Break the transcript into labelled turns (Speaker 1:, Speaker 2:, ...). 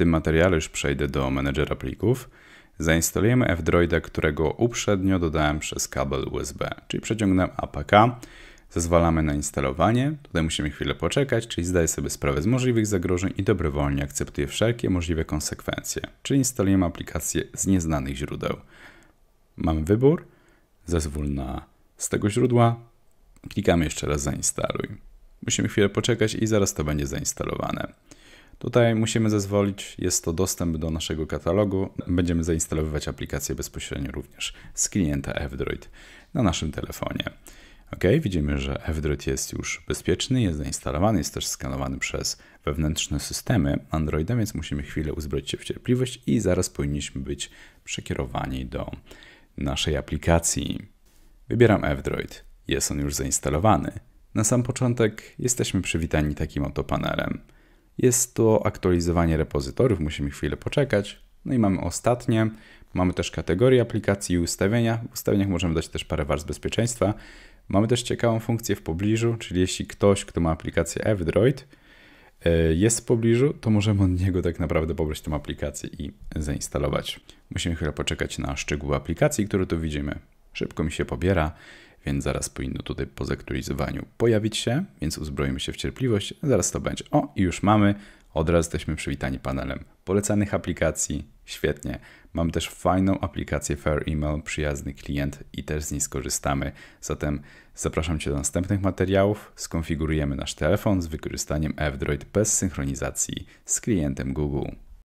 Speaker 1: tym materiale już przejdę do menedżera plików, zainstalujemy F-Droida, którego uprzednio dodałem przez kabel USB, czyli przeciągnę APK, zezwalamy na instalowanie, tutaj musimy chwilę poczekać, czyli zdaję sobie sprawę z możliwych zagrożeń i dobrowolnie akceptuję wszelkie możliwe konsekwencje, czyli instalujemy aplikację z nieznanych źródeł. Mamy wybór, zezwól na z tego źródła, klikamy jeszcze raz zainstaluj. Musimy chwilę poczekać i zaraz to będzie zainstalowane. Tutaj musimy zezwolić, jest to dostęp do naszego katalogu. Będziemy zainstalowywać aplikację bezpośrednio również z klienta F-Droid na naszym telefonie. OK, widzimy, że F-Droid jest już bezpieczny, jest zainstalowany, jest też skanowany przez wewnętrzne systemy Androida, więc musimy chwilę uzbroić się w cierpliwość i zaraz powinniśmy być przekierowani do naszej aplikacji. Wybieram F-Droid. Jest on już zainstalowany. Na sam początek jesteśmy przywitani takim oto panelem. Jest to aktualizowanie repozytoriów, musimy chwilę poczekać. No i mamy ostatnie. Mamy też kategorię aplikacji i ustawienia. W ustawieniach możemy dać też parę warstw bezpieczeństwa. Mamy też ciekawą funkcję w pobliżu, czyli jeśli ktoś, kto ma aplikację F-Droid, e, jest w pobliżu, to możemy od niego tak naprawdę pobrać tą aplikację i zainstalować. Musimy chwilę poczekać na szczegóły aplikacji, które tu widzimy. Szybko mi się pobiera więc zaraz powinno tutaj po zaktualizowaniu pojawić się, więc uzbroimy się w cierpliwość, zaraz to będzie. O, i już mamy, od razu jesteśmy przywitani panelem polecanych aplikacji, świetnie. Mam też fajną aplikację Fair Email, przyjazny klient i też z niej skorzystamy. Zatem zapraszam Cię do następnych materiałów. Skonfigurujemy nasz telefon z wykorzystaniem F-Droid bez synchronizacji z klientem Google.